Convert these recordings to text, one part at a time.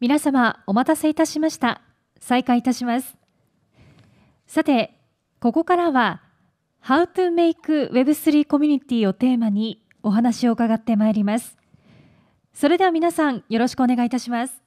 皆様お待たせいたしました再開いたしますさてここからは How to make Web3 コミュニティをテーマにお話を伺ってまいりますそれでは皆さんよろしくお願いいたします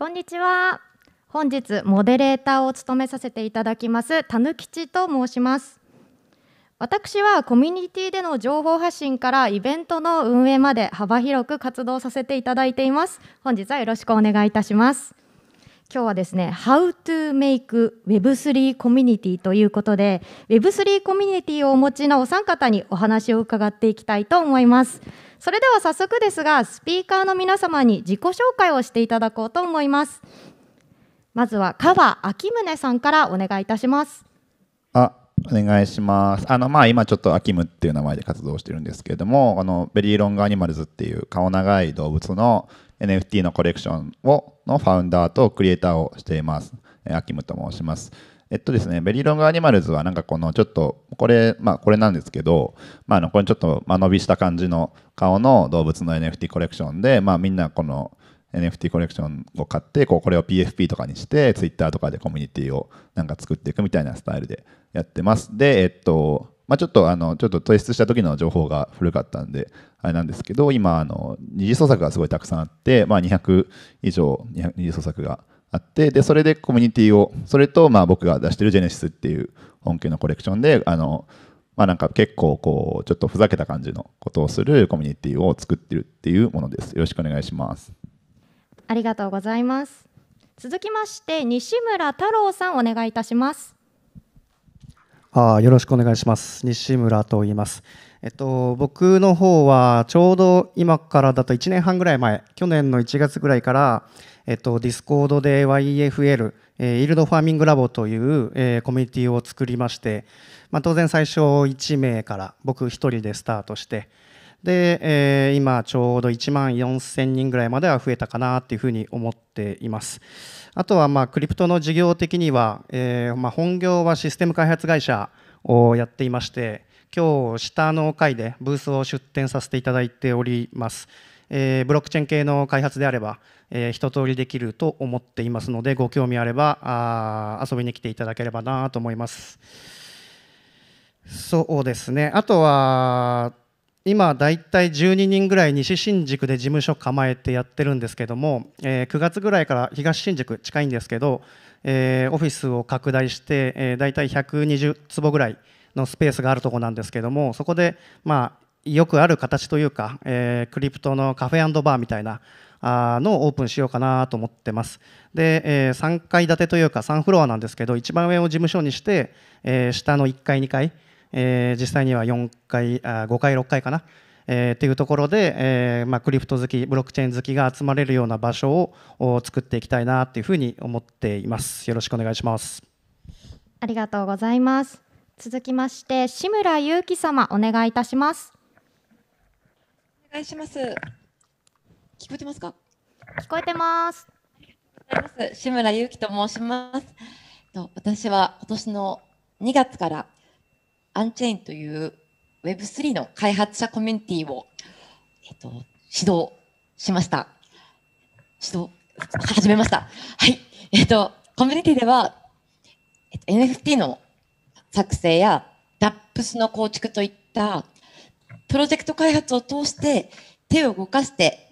こんにちは本日モデレーターを務めさせていただきますたぬきちと申します私はコミュニティでの情報発信からイベントの運営まで幅広く活動させていただいています本日はよろしくお願いいたします今日はですね How to make Web3 コミュニティということで Web3 コミュニティをお持ちのお三方にお話を伺っていきたいと思いますそれでは早速ですがスピーカーの皆様に自己紹介をしていただこうと思いますまずは川秋宗さんからお願いいたしますあお願いしますあのまあ今ちょっとアキムっていう名前で活動してるんですけれどもあのベリーロングアニマルズっていう顔長い動物の NFT のコレクションをのファウンダーとクリエイターをしていますアキムと申しますえっとですね、ベリーロングアニマルズはなんかこのちょっと、これ、まあこれなんですけど、まああの、これちょっと間延びした感じの顔の動物の NFT コレクションで、まあみんなこの NFT コレクションを買って、こうこれを PFP とかにして、Twitter とかでコミュニティをなんか作っていくみたいなスタイルでやってます。で、えっと、まあ、ちょっとあのちょっと提出した時の情報が古かったんであれなんですけど今あの二次創作がすごいたくさんあって、まあ、200以上二次創作があってでそれでコミュニティをそれとまあ僕が出してるジェネシスっていう本家のコレクションであのまあなんか結構こうちょっとふざけた感じのことをするコミュニティを作ってるっていうものですよろしくお願いしますありがとうございます続きまして西村太郎さんお願いいたしますあよろしくお願いします西村と言いますえっと、僕の方はちょうど今からだと1年半ぐらい前去年の1月ぐらいからえっと、ディスコードで YFL、えー、イールドファーミングラボという、えー、コミュニティを作りまして、まあ、当然最初1名から僕1人でスタートして、で、えー、今ちょうど1万4000人ぐらいまでは増えたかなっていうふうに思っています。あとはまあクリプトの事業的には、えー、まあ本業はシステム開発会社をやっていまして、今日下の階でブースを出展させていただいております。えー、ブロックチェーン系の開発であれば、えー、一通りできると思っていますのでご興味あればあ遊びに来ていただければなと思いますそうですねあとは今大体12人ぐらい西新宿で事務所構えてやってるんですけども、えー、9月ぐらいから東新宿近いんですけど、えー、オフィスを拡大して、え大体120坪ぐらいのスペースがあるとこなんですけどもそこでまよくある形というか、えー、クリプトのカフェバーみたいなあのをオープンしようかなと思ってます。で、えー、3階建てというか3フロアなんですけど、一番上を事務所にして、えー、下の1階、2階、えー、実際には4階あ、5階、6階かな。えー、っていうところで、えーまあ、クリプト好きブロックチェーン好きが集まれるような場所を作っていきたいなというふうに思っていますよろしくお願いしますありがとうございます続きまして志村祐希様お願いいたしますお願いします。聞こえてますか。聞こえてます。ます志村ゆうきと申します。私は今年の2月からアンチェインという Web3 の開発者コミュニティを、えっと、指導しました。指導、始めました。はい。えっと、コミュニティでは、えっと、NFT の作成や DAPS の構築といったプロジェクト開発を通して手を動かして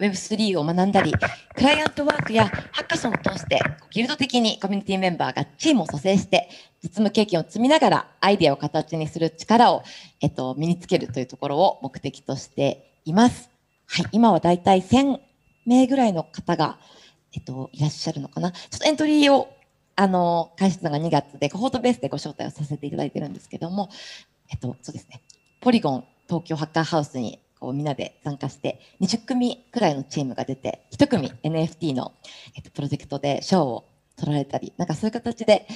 Web3 を学んだり、クライアントワークやハッカソンを通して、ギルド的にコミュニティメンバーがチームを蘇生して、実務経験を積みながらアイデアを形にする力を、えっと、身につけるというところを目的としています。はい、今はだいたい1000名ぐらいの方が、えっと、いらっしゃるのかな。ちょっとエントリーを、あの、開始のが2月で、コホートベースでご招待をさせていただいてるんですけども、えっと、そうですね。ポリゴン東京ハッカーハウスにこうみんなで参加して20組くらいのチームが出て1組 NFT の、えっと、プロジェクトで賞を取られたりなんかそういう形で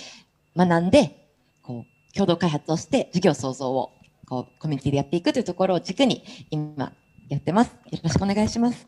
学んでこう共同開発をして事業創造をこうコミュニティでやっていくというところを軸に今やってます。よろしくお願いします。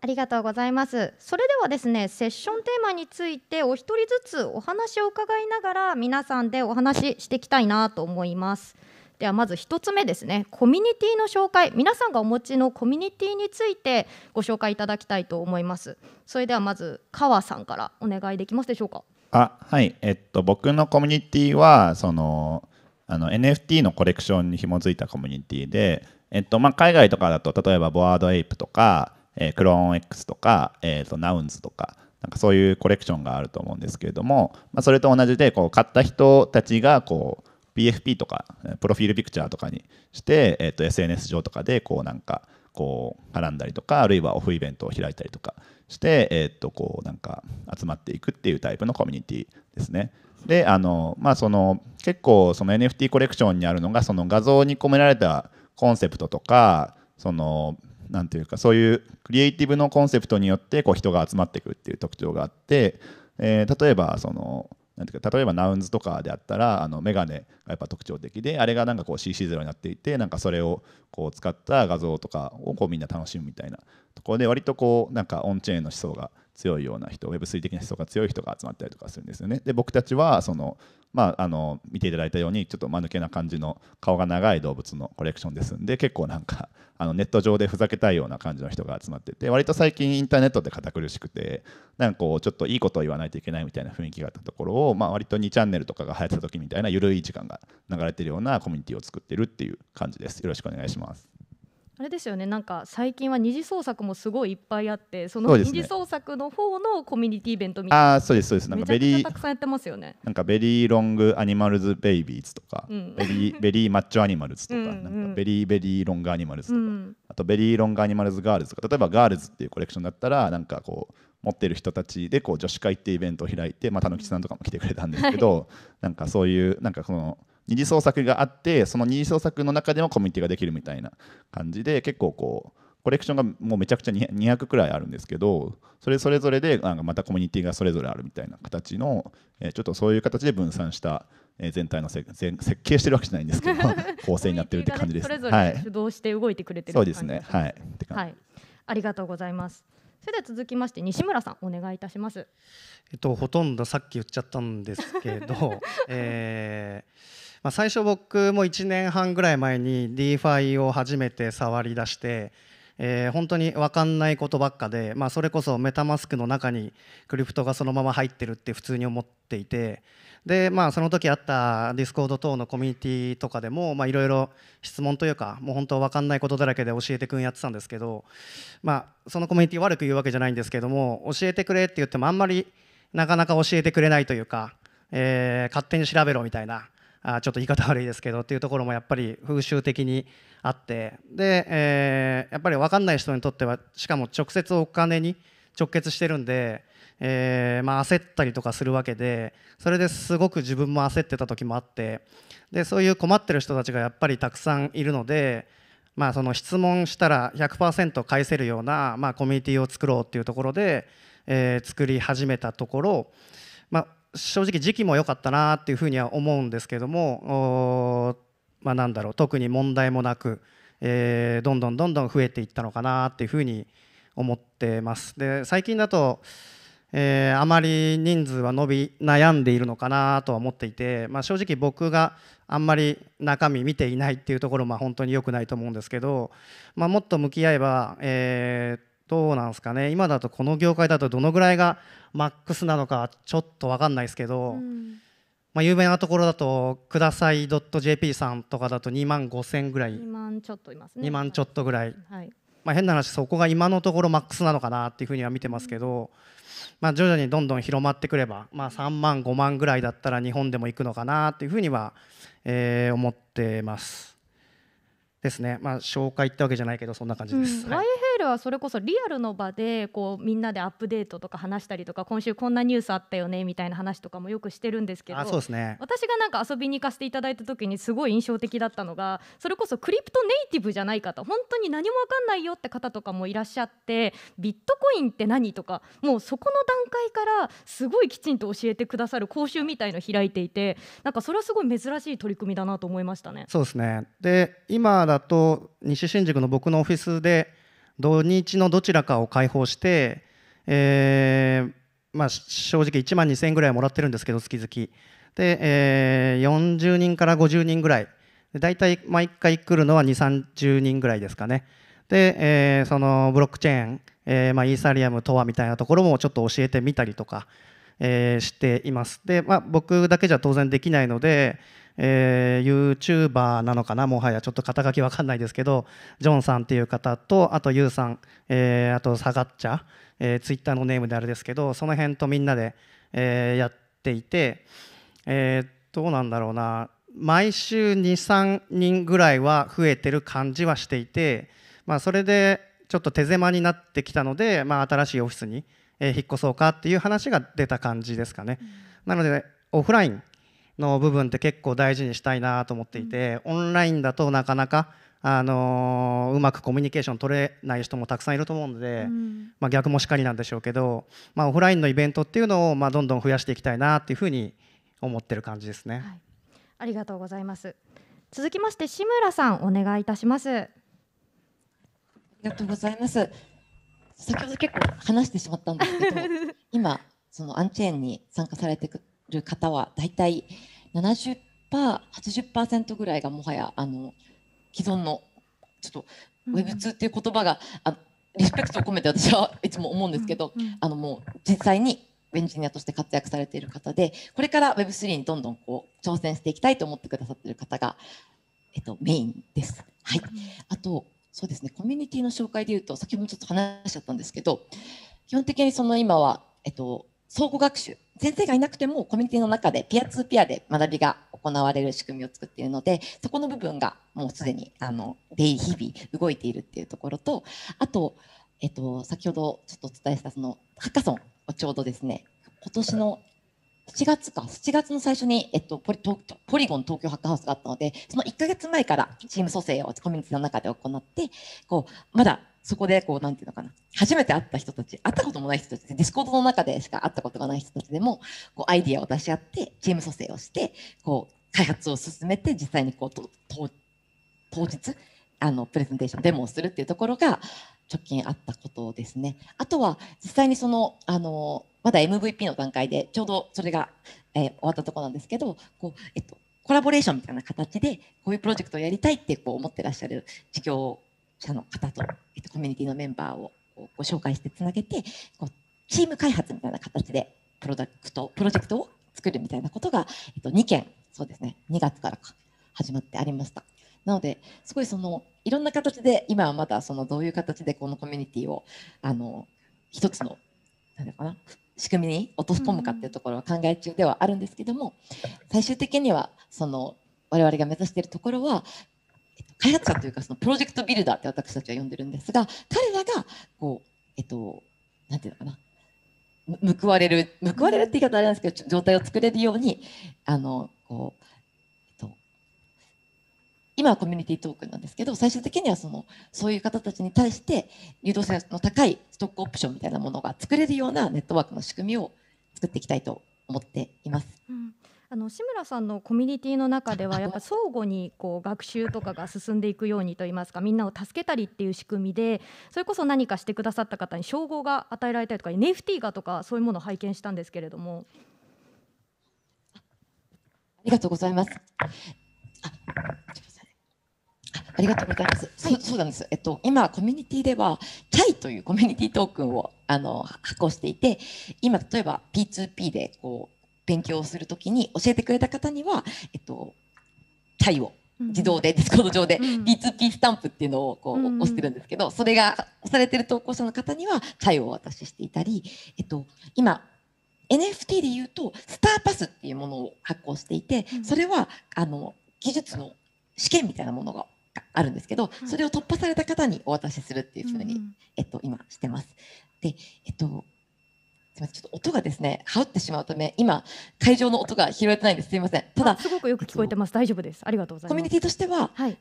ありがとうございます。それではですね、セッションテーマについてお一人ずつお話を伺いながら皆さんでお話ししていきたいなと思います。ではまず1つ目ですねコミュニティの紹介皆さんがお持ちのコミュニティについてご紹介いただきたいと思いますそれではまず川さんからお願いできますでしょうかあはいえっと僕のコミュニティはそのあの NFT のコレクションに紐づいたコミュニティでえっとまあ、海外とかだと例えばボワードエイプとか、えー、クローン X とか、えー、とナウンズとかなんかそういうコレクションがあると思うんですけれども、まあ、それと同じでこう買った人たちがこう BFP とかプロフィールピクチャーとかにして、えー、と SNS 上とかでこうなんかこう絡んだりとかあるいはオフイベントを開いたりとかして、えー、とこうなんか集まっていくっていうタイプのコミュニティですね。であの、まあ、その結構その NFT コレクションにあるのがその画像に込められたコンセプトとかそのなんていうかそういうクリエイティブのコンセプトによってこう人が集まってくるっていう特徴があって、えー、例えばそのなんていうか例えばナウンズとかであったらあのメガネがやっぱ特徴的であれがなんかこう CC0 になっていてなんかそれをこう使った画像とかをこうみんな楽しむみたいなところで割とこうなんかオンチェーンの思想が強いような人 Web3 的な思想が強い人が集まったりとかするんですよね。で僕たちはその、まあ、あの見ていただいたようにちょっと間抜けな感じの顔が長い動物のコレクションですんで結構なんかあのネット上でふざけたいような感じの人が集まってて割と最近インターネットって堅苦しくてなんかこうちょっといいことを言わないといけないみたいな雰囲気があったところを、まあ、割と2チャンネルとかが流行ってた時みたいな緩い時間が流れてるようなコミュニティを作ってるっていう感じです。よろしくお願いします。あれですよねなんか最近は二次創作もすごいいっぱいあってその二次創作の方のコミュニティイベントみたいな、ね、あそうですそうですなんかベリーたくさんやってますよねなんかベリーロングアニマルズベイビーズとか、うん、ベリーベリーマッチョアニマルズとかなんかベリーベリーロングアニマルズとか、うん、あとベリーロングアニマルズガールズとか例えばガールズっていうコレクションだったらなんかこう持ってる人たちでこう女子会ってイベントを開いてまあたぬきさんとかも来てくれたんですけど、はい、なんかそういうなんかその二次創作があってその二次創作の中でもコミュニティができるみたいな感じで結構こうコレクションがもうめちゃくちゃ200くらいあるんですけどそれそれぞれでなんかまたコミュニティがそれぞれあるみたいな形の、えちょっとそういう形で分散したえ全体のせ全設計してるわけじゃないんですけど 構成になってるって感じです、ね、それぞれ主導して動いてくれてる、はそうですねはい、はい、ありがとうございますそれでは続きまして西村さんお願いいたします。えっとほとんどさっき言っちゃったんですけど、えー、まあ最初僕も1年半ぐらい前に DeFi を初めて触り出して。えー、本当に分かんないことばっかで、まあ、それこそメタマスクの中にクリプトがそのまま入ってるって普通に思っていてでまあその時あったディスコード等のコミュニティとかでもいろいろ質問というかもう本当分かんないことだらけで教えてくんやってたんですけどまあそのコミュニティ悪く言うわけじゃないんですけども教えてくれって言ってもあんまりなかなか教えてくれないというか、えー、勝手に調べろみたいなあちょっと言い方悪いですけどっていうところもやっぱり風習的にあってで、えー、やっぱり分かんない人にとってはしかも直接お金に直結してるんでえー、まあ、焦ったりとかするわけでそれですごく自分も焦ってた時もあってでそういう困ってる人たちがやっぱりたくさんいるので、まあ、その質問したら100%返せるような、まあ、コミュニティを作ろうっていうところで、えー、作り始めたところ、まあ、正直時期も良かったなっていうふうには思うんですけども、まあ、なんだろう特に問題もなく、えー、どんどんどんどん増えていったのかなっていうふうに思ってます。で最近だとえー、あまり人数は伸び悩んでいるのかなとは思っていて、まあ、正直僕があんまり中身見ていないっていうところも本当に良くないと思うんですけど、まあ、もっと向き合えば、えーどうなんですかね今だとこの業界だとどのぐらいがマックスなのかちょっと分かんないですけど、うん、まあ、有名なところだとください .jp さんとかだと2万5千ぐらい2万ちょっといますね2万ちょっとぐらい、はい、まあ、変な話そこが今のところマックスなのかなっていうふうには見てますけど、まあ、徐々にどんどん広まってくれば、まあ、3万5万ぐらいだったら日本でも行くのかなっていうふうには、えー、思ってます。ですね、まあ、紹介ってわけじゃないけどそんな感じです。うんはい、ルはそれこそリアルの場でこうみんなでアップデートとか話したりとか今週こんなニュースあったよねみたいな話とかもよくしてるんですけどあそうです、ね、私がなんか遊びに行かせていただいた時にすごい印象的だったのがそれこそクリプトネイティブじゃない方本当に何も分かんないよって方とかもいらっしゃってビットコインって何とかもうそこの段階からすごいきちんと教えてくださる講習みたいの開いていてなんかそれはすごい珍しい取り組みだなと思いましたね。そうですねで今だと西新宿の僕のオフィスで土日のどちらかを開放して、えーまあ、正直1万2000円ぐらいもらってるんですけど月々で、えー、40人から50人ぐらい大体毎回来るのは2 3 0人ぐらいですかねで、えー、そのブロックチェーン、えーまあ、イーサリアムとはみたいなところもちょっと教えてみたりとか、えー、していますで、まあ、僕だけじゃ当然できないので、えー、YouTuber なのかなもはやちょっと肩書き分かんないですけどジョンさんっていう方とあとユウさん、えー、あとサガッチャ、えー、ッターのネームであれですけどその辺とみんなで、えー、やっていて、えー、どうなんだろうな毎週23人ぐらいは増えてる感じはしていて、まあ、それでちょっと手狭になってきたので、まあ、新しいオフィスに、引っ越そうかっていう話が出た感じですかね。うん、なのでオフラインの部分って結構大事にしたいなと思っていて、オンラインだとなかなかあのうまくコミュニケーション取れない人もたくさんいると思うので、うん、まあ、逆もしかりなんでしょうけど、まあ、オフラインのイベントっていうのを、まあ、どんどん増やしていきたいなっていうふうに思ってる感じですね、はい、ありがとうございます続きまして志村さんお願いいたしますありがとうございます先ほど結構話してしまったんですけど 今そのアンチェーンに参加されてくる方は大体70%、80%ぐらいがもはやあの既存のちょっと Web2 っていう言葉が、うん、あリスペクトを込めて私はいつも思うんですけど、うんうん、あのもう実際にエンジニアとして活躍されている方でこれから Web3 にどんどんこう挑戦していきたいと思ってくださっている方が、えっと、メインです。はい、あとそうですねコミュニティの紹介でいうと先ほどもちょっと話しちゃったんですけど基本的にその今は、えっと、相互学習先生がいなくてもコミュニティの中でピアツーピアで学びが行われる仕組みを作っているのでそこの部分がもうすでにあの日々動いているっていうところとあと、えっと、先ほどちょっとお伝えしたそのハッカソンをちょうどですね今年の7月か、7月の最初に、えっと、ポリポリゴン東京ハッカハウスがあったので、その1か月前からチーム組成をコミュニティの中で行って、こう、まだそこでこう、なんていうのかな、初めて会った人たち、会ったこともない人たち、ディスコードの中でしか会ったことがない人たちでも、こう、アイディアを出し合って、チーム組成をして、こう、開発を進めて、実際にこう、とと当日、あの、プレゼンテーション、デモをするっていうところが、直近あったことですね。あとは、実際にその、あの、まだ MVP の段階で、ちょうどそれが、えー、終わったとこなんですけど、こう、えっと、コラボレーションみたいな形で、こういうプロジェクトをやりたいってこう思ってらっしゃる事業者の方と、えっと、コミュニティのメンバーをご紹介してつなげてこうチーム開発みたいな形でプロダクトプロジェクトを作るみたいなことが、えっと、2件そうですね2月から始まってありましたなのですごいそのいろんな形で今はまだそのどういう形でこのコミュニティをあの一つの何だかな仕組みに落とし込むかっていうところは考え中ではあるんですけども、最終的にはその我々が目指しているところは開発者というかそのプロジェクトビルダーって私たちは呼んでるんですが彼らがこうえっとなんていうのかな報われる報われるって言い方あれなんですけど状態を作れるようにあのこう、えっと、今はコミュニティトークンなんですけど最終的にはそのそういう方たちに対して誘導性の高いストックオプションみたいなものが作れるようなネットワークの仕組みを作っていきたいと思っています。うんあの志村さんのコミュニティの中ではやっぱ相互にこう学習とかが進んでいくようにといいますかみんなを助けたりっていう仕組みでそれこそ何かしてくださった方に称号が与えられたりとか NFT がとかそういうものを拝見したんですけれどもありがとうございますありがとうございます。はい、そうなんです。えっと、今、コミュニティでは、チャイというコミュニティトークンを、あの、発行していて、今、例えば P2P で、こう、勉強するときに教えてくれた方には、えっと、チャイを自動でディスコード上で P2P スタンプっていうのをこう押してるんですけど、それがされてる投稿者の方にはチャイをお渡ししていたり、えっと、今 NFT でいうとスターパスっていうものを発行していてそれはあの技術の試験みたいなものがあるんですけどそれを突破された方にお渡しするっていうふうに、えっと、今してます。でね、羽織ってしまうため、今、会場の音が拾えてないんです。すみません。ただ、すごくよく聞こえてます。大丈夫です。ありがとうございます。コミュニティとしては、はい、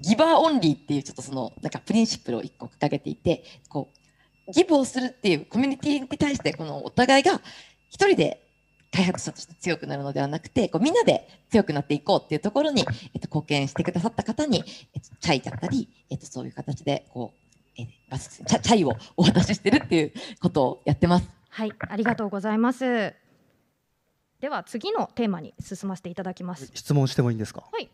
ギバーオンリーっていうちょっとそのなんかプリンシップを1個掲げていて、こうギブをするっていうコミュニティに対してこのお互いが一人で開発者として強くなるのではなくて、こうみんなで強くなっていこうっていうところに、えっと、貢献してくださった方に、えっと、チャイだったり、えっと、そういう形でこう、えっと、チャイをお渡ししてるっていうことをやってます。はい、ありがとうございます。では次のテーマに進ませていただきます。質問してもいいんですか。はい。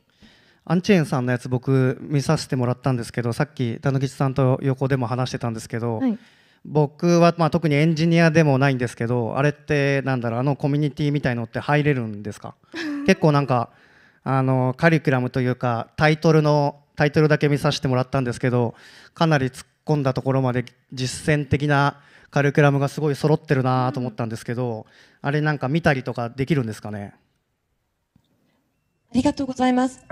アンチェーンさんのやつ僕見させてもらったんですけど、さっき田野吉さんと横でも話してたんですけど、はい、僕はまあ特にエンジニアでもないんですけど、あれってなんだろうあのコミュニティみたいのって入れるんですか。結構なんかあのカリキュラムというかタイトルのタイトルだけ見させてもらったんですけど、かなり突っ込んだところまで実践的なカリキュラムがすごい揃ってるなと思ったんですけど、うん、あれなんか見たりとかできるんですかねありがとうございます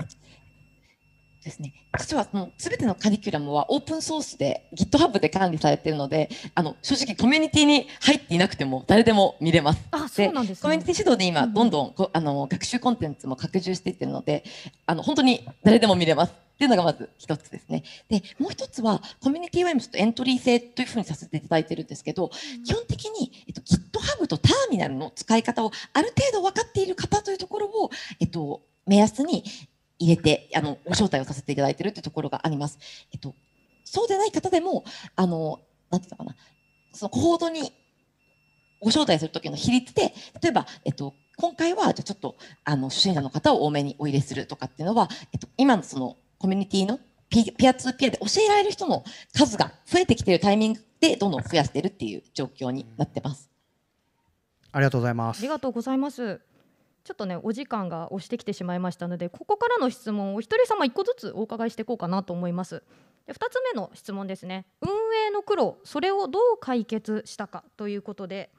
ですね、実はその全てのカリキュラムはオープンソースで GitHub で管理されているのであの正直コミュニティに入っていなくても誰でも見れます。あそうなんです、ね、コミュニティ指導で今、どん、どんどんあの学習コンテンツも拡充していってるのであの本当に誰でも見れます。っていうのがまず一つですね。で、もう一つは、コミュニティは今ちょっとエントリー制というふうにさせていただいてるんですけど、うん、基本的に、えっと、GitHub とターミナルの使い方をある程度分かっている方というところを、えっと、目安に、入れて、あの、ご招待をさせていただいているというところがあります。えっと、そうでない方でも、あの、なんていうのかな、そのコホートにご招待する時の比率で、例えば、えっと、今回は、じゃちょっと、あの、初心者の方を多めにお入れするとかっていうのは、えっと、今のその、コミュニティのピピアツーピアで教えられる人の数が増えてきているタイミングで、どんどん増やしているっていう状況になってます。ありがとうございます。ありがとうございます。ちょっとねお時間が押してきてしまいましたのでここからの質問をお一人様1個ずつお伺いしていこうかなと思いますで2つ目の質問ですね運営の苦労それをどう解決したかということで、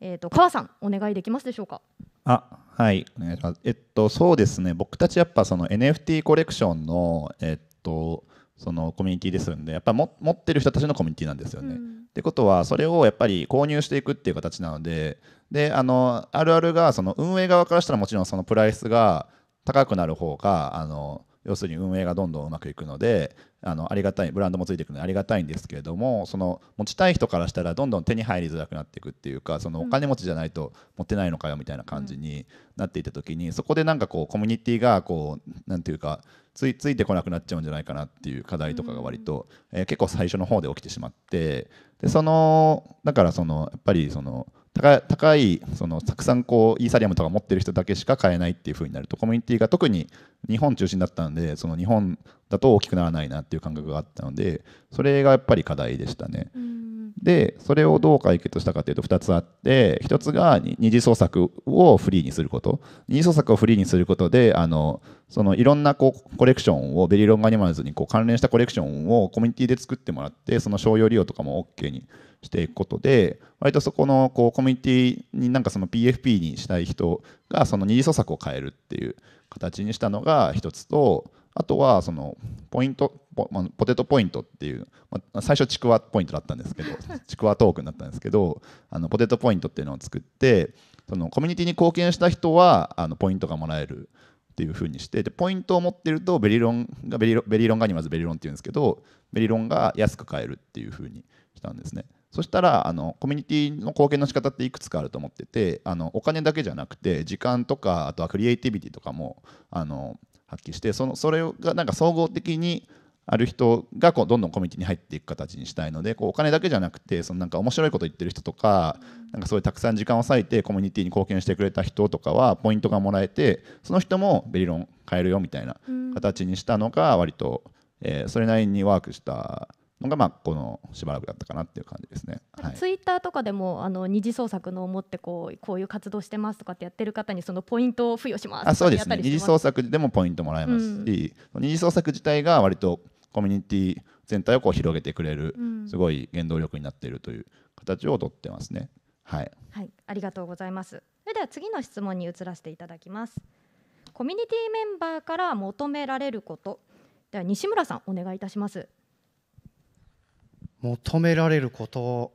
えーと、と川さんお願いできますでしょうかあはいお願いしますえっとそうですね僕たちやっぱその NFT コレクションのえっとそのコミュニティですんでやっぱも持ってる人たちのコミュニティなんですよね。うん、ってことはそれをやっぱり購入していくっていう形なのでであのあるあるがその運営側からしたらもちろんそのプライスが高くなる方があの要するに運営がどんどんうまくいくのであのありがたいブランドもついていくのでありがたいんですけれどもその持ちたい人からしたらどんどん手に入りづらくなっていくっていうかそのお金持ちじゃないと持ってないのかよみたいな感じになっていた時にそこでなんかこうコミュニティがこう何て言うかついついてこなくなっちゃうんじゃないかなっていう課題とかが割と、え結構最初の方で起きてしまってでそのだからそのやっぱりその。高高いそのたくさんこうイーサリアムとか持ってる人だけしか買えないっていう風になるとコミュニティが特に日本中心だったのでその日本だと大きくならないなっていう感覚があったのでそれがやっぱり課題でしたね。うんでそれをどう解決したかというと2つあって1つが二次創作をフリーにすること二次創作をフリーにすることであのそのいろんなこうコレクションをベリーロングアニマルズにこう関連したコレクションをコミュニティで作ってもらってその商用利用とかも OK にしていくことで割とそこのこうコミュニティになんかその PFP にしたい人がその二次創作を変えるっていう形にしたのが1つとあとはそのポイントポポテトポイントっていう、まあ、最初ちくわポイントだったんですけど ちくわトークンだったんですけどあのポテトポイントっていうのを作ってそのコミュニティに貢献した人はあのポイントがもらえるっていうふうにしてでポイントを持ってるとベリロンがベリロベリロンがにまずベリロンっていうんですけどベリロンが安く買えるっていうふうにしたんですね。そしたらあのコミュニティの貢献の仕方っていくつかあると思っててあのお金だけじゃなくて時間とかあとはクリエイティビティとかもあの発揮してそのそれがなんか総合的にある人がこうどんどんコミュニティに入っていく形にしたいのでこうお金だけじゃなくてそのなんか面白いこと言ってる人とかなんかそういうたくさん時間を割いてコミュニティに貢献してくれた人とかはポイントがもらえてその人もベリロン買えるよみたいな形にしたのが割と、えそれなりにワークしたのがまあこのしばらくだったかなっていう感じですね。はい、ツイッターとかでもあの二次創作の思ってこうこういう活動してますとかってやってる方にそのポイントを付与しますあそうですね。二次創作でもポイントもらえますし、うん、二次創作自体が割とコミュニティ全体をこう広げてくれる、すごい原動力になっているという形をとってますね。はい、はい、ありがとうございます。それでは次の質問に移らせていただきます。コミュニティメンバーから求められること、では西村さんお願いいたします。求められること、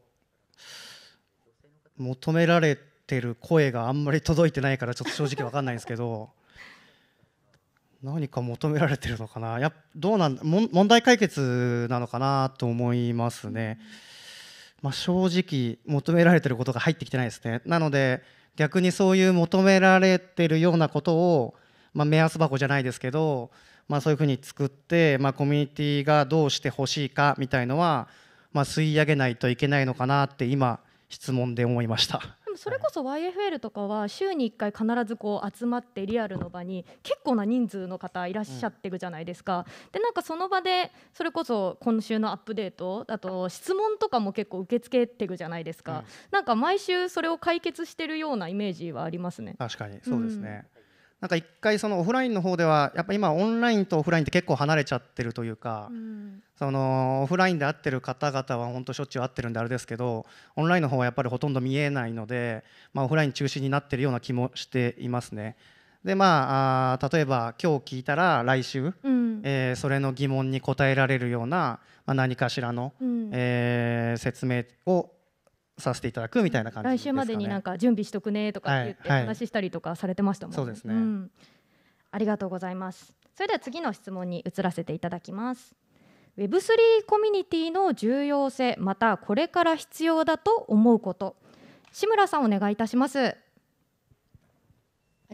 求められてる声があんまり届いてないからちょっと正直わかんないんですけど。何か求められてるのかなやどうなん問題解決なのかなと思いますね、まあ、正直求められてることが入ってきてないですねなので逆にそういう求められてるようなことを、まあ、目安箱じゃないですけど、まあ、そういうふうに作って、まあ、コミュニティがどうしてほしいかみたいのは、まあ、吸い上げないといけないのかなって今質問で思いました。もそれこそ YFL とかは週に1回必ずこう集まってリアルの場に結構な人数の方いらっしゃってるじゃないですか。でなんかその場でそれこそ今週のアップデートだと質問とかも結構受け付けてるじゃないですか。なんか毎週それを解決してるようなイメージはありますね。確かにそうですね、うんなんか1回そのオフラインの方ではやっぱ今オンラインとオフラインって結構離れちゃってるというか、うん、そのオフラインで会ってる方々は本当しょっちゅう会ってるんであれですけどオンラインの方はやっぱりほとんど見えないので、まあ、オフライン中心になってるような気もしていますね。でまあ、例えば今日聞いたら来週、うん、えー、それの疑問に答えられるような、まあ、何かしらの、うん、えー、説明をさせていただくみたいな感じ、ね、来週までになんか準備しとくねとか言って話したりとかされてましたもんね。ん、ありがとうございますそれでは次の質問に移らせていただきます。Web3 コミュニティの重要性またこれから必要だと思うこと志村さんお願いいたしますあ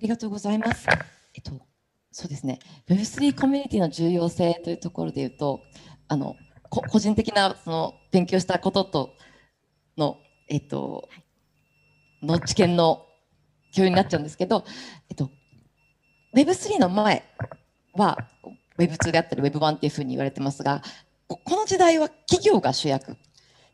りがとうございますえっとそうですね Web3 コミュニティの重要性というところで言うとあの個人的なその勉強したこととのえっと、の知見の共有になっちゃうんですけど、えっと、Web3 の前は Web2 であったり Web1 っていうふうに言われてますが、この時代は企業が主役。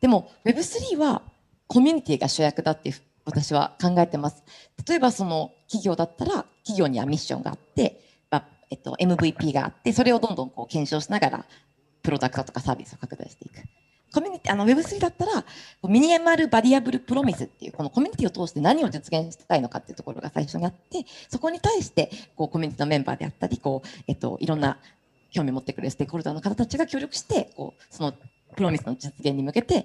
でも Web3 はコミュニティが主役だっていう私は考えてます。例えばその企業だったら企業にはミッションがあって、まあえっと、MVP があってそれをどんどんこう検証しながらプロダクトとかサービスを拡大していく。コミュニティ、あの Web3 だったら、ミニマルバリアブルプロミスっていう、このコミュニティを通して何を実現したいのかっていうところが最初にあって、そこに対して、こう、コミュニティのメンバーであったり、こう、えっと、いろんな興味を持ってくれるステークホルダーの方たちが協力して、こう、そのプロミスの実現に向けて、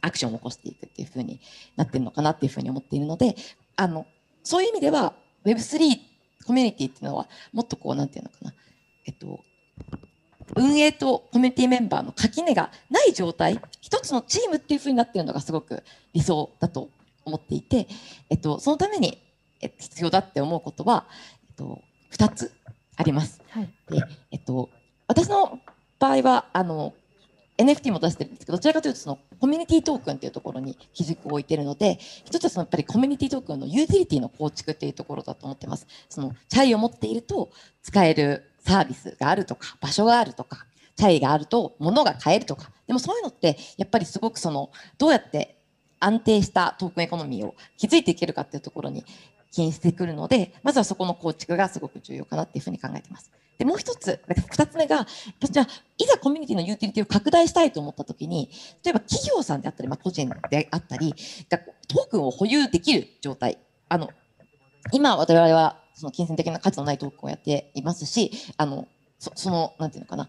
アクションを起こしていくっていうふうになってるのかなっていうふうに思っているので、あの、そういう意味では Web3 コミュニティっていうのは、もっとこう、なんていうのかな、えっと、運営とコミュニティメンバーの垣根がない状態一つのチームっていうふうになってるのがすごく理想だと思っていて、えっと、そのために必要だって思うことは、えっと、2つあります。はい、でえっと、私の場合はあの NFT も出してるんですけどどちらかというとそのコミュニティトークンというところに基軸を置いているので一つはそのやっぱりコミュニティトークンのユーティリティの構築というところだと思ってます。そのチャイを持っていると使えるサービスがあるとか場所があるとかチャリがあると物が買えるとかでもそういうのってやっぱりすごくそのどうやって安定したトークンエコノミーを築いていけるかっていうところに起因してくるのでまずはそこの構築がすごく重要かなっていうふうに考えてます。でもう一つ二つ目が私はいざコミュニティのユーティリティを拡大したいと思った時に例えば企業さんであったり、まあ、個人であったりトークンを保有できる状態あの今我々はその金銭的な価値のないトークンをやっていますしあのそそのなんていうのかな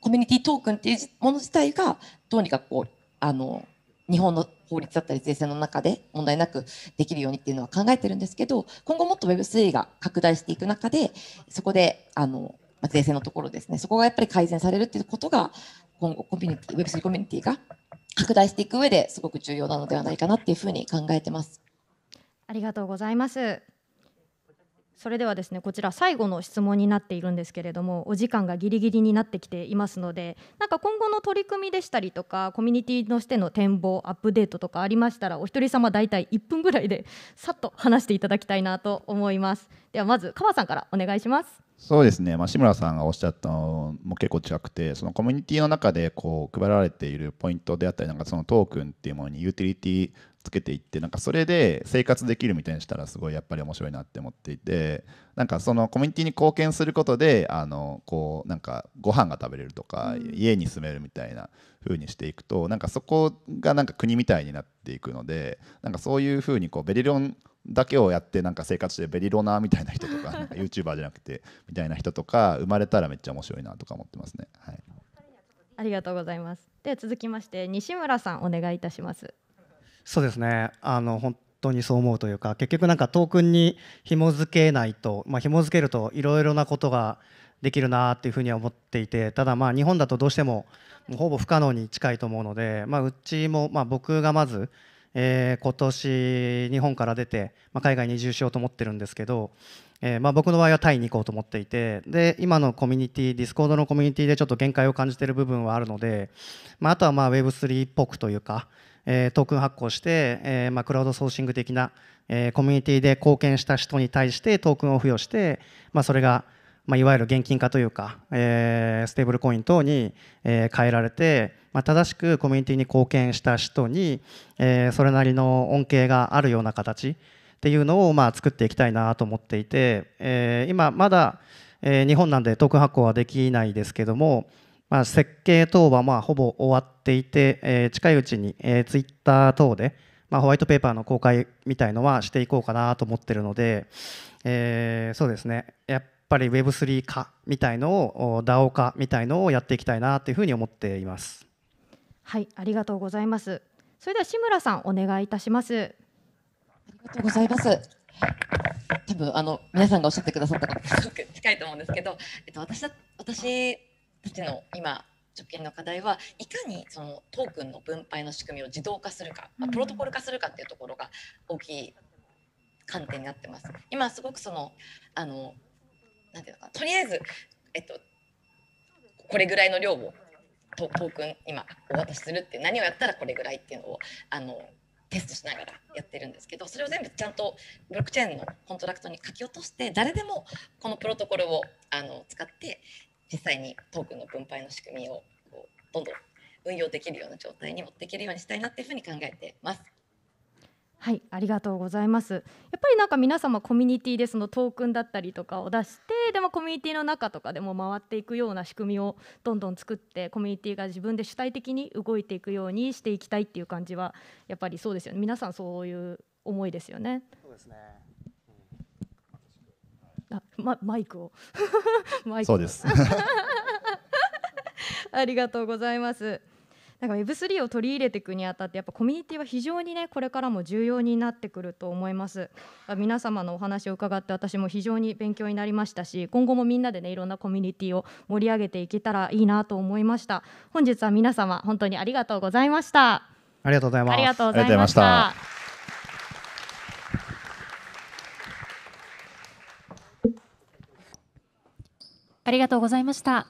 コミュニティトークンっていうもの自体がどうにかこうあの日本の法律だったり税制の中で問題なくできるようにっていうのは考えてるんですけど今後もっと Web3 が拡大していく中でそこであの税制のところですねそこがやっぱり改善されるっていうことが今後コミュニティ Web3 コミュニティが拡大していく上ですごく重要なのではないかなっていうふうに考えてます。ありがとうございます。それではですねこちら最後の質問になっているんですけれどもお時間がギリギリになってきていますのでなんか今後の取り組みでしたりとかコミュニティとしての展望アップデートとかありましたらお一人様大体1分ぐらいで さっと話していただきたいなと思いますではまず川さんからお願いしますそうですね、まあ、志村さんがおっしゃったのも結構近くてそのコミュニティの中でこう配られているポイントであったりなんかそのトークンっていうものにユーティリティつけていってなんかそれで生活できるみたいにしたらすごいやっぱり面白いなって思っていてなんかそのコミュニティに貢献することであのこうなんかご飯が食べれるとか、家に住めるみたいな風にしていくとなんかそこがなんか国みたいになっていくのでなんかそういう風にこうベリロンだけをやってなんか生活してベリロナーみたいな人とか なんか YouTuber じゃなくてみたいな人とか生まれたらめっちゃ面白いなとか思ってますね。はい、ありがとうございます。では続きまして西村さんお願いいたします。そうですねあの本当にそう思うというか結局なんかトークンに紐付けないと、まあ、紐付けるといろいろなことができるなっていうふうには思っていてただまあ日本だとどうしてもほぼ不可能に近いと思うので、まあ、うちも、まあ、僕がまず、えー、今年日本から出て、まあ、海外に移住しようと思ってるんですけど、えー、まあ僕の場合はタイに行こうと思っていてで今のコミュニティディスコードのコミュニティでちょっと限界を感じている部分はあるので、まあ、あとはまあ Web3 っぽくというか、えトークン発行して、えまあ、クラウドソーシング的な、えコミュニティで貢献した人に対してトークンを付与して、まあ、それが、まあ、いわゆる現金化というか、えステーブルコイン等に、え変えられて、まあ、正しくコミュニティに貢献した人に、えそれなりの恩恵があるような形っていうのを、まあ、作っていきたいなと思っていて、え今まだ、え日本なんでトークン発行はできないですけども、まあ、設計等はまあほぼ終わっていて、えー、近いうちに、えー、ツイッター等で、まあ、ホワイトペーパーの公開みたいのはしていこうかなと思ってるので、えー、そうですねやっぱり Web3 化みたいのを DAO 化みたいのをやっていきたいなというふうに思っていますはいありがとうございますそれでは志村さんお願いいたしますありがとうございます多分あの皆さんがおっしゃってくださったことすごく近いと思うんですけど、えっと、私だ私ちの今直近の課題はいかにそのトークンの分配の仕組みを自動化するか、まあ、プロトコル化するかっていうところが大きい観点になってます。今すごくそのあのなんていうのかとりあえず、えっと、これぐらいの量をトトークン今お渡しするって何をやったらこれぐらいっていうのをあのテストしながらやってるんですけどそれを全部ちゃんとブロックチェーンのコントラクトに書き落として誰でもこのプロトコルをあの使って実際にトークンの分配の仕組みをこうどんどん運用できるような状態に持っていけるようにしたいなっていうふうに考えてます。はい、ありがとうございます。やっぱりなんか皆様コミュニティでそのトークンだったりとかを出して、でもコミュニティの中とかでも回っていくような仕組みをどんどん作って、コミュニティが自分で主体的に動いていくようにしていきたいっていう感じはやっぱりそうですよね。皆さんそういう思いですよね。そうですね。ま、マイクを マイクそうです ありがとうございますなんか Web3 を取り入れていくにあたってやっぱコミュニティは非常にねこれからも重要になってくると思います皆様のお話を伺って私も非常に勉強になりましたし今後もみんなでねいろんなコミュニティを盛り上げていけたらいいなと思いました本日は皆様本当にありがとうございましたありがとうございましたありがとうございましたありがとうございました。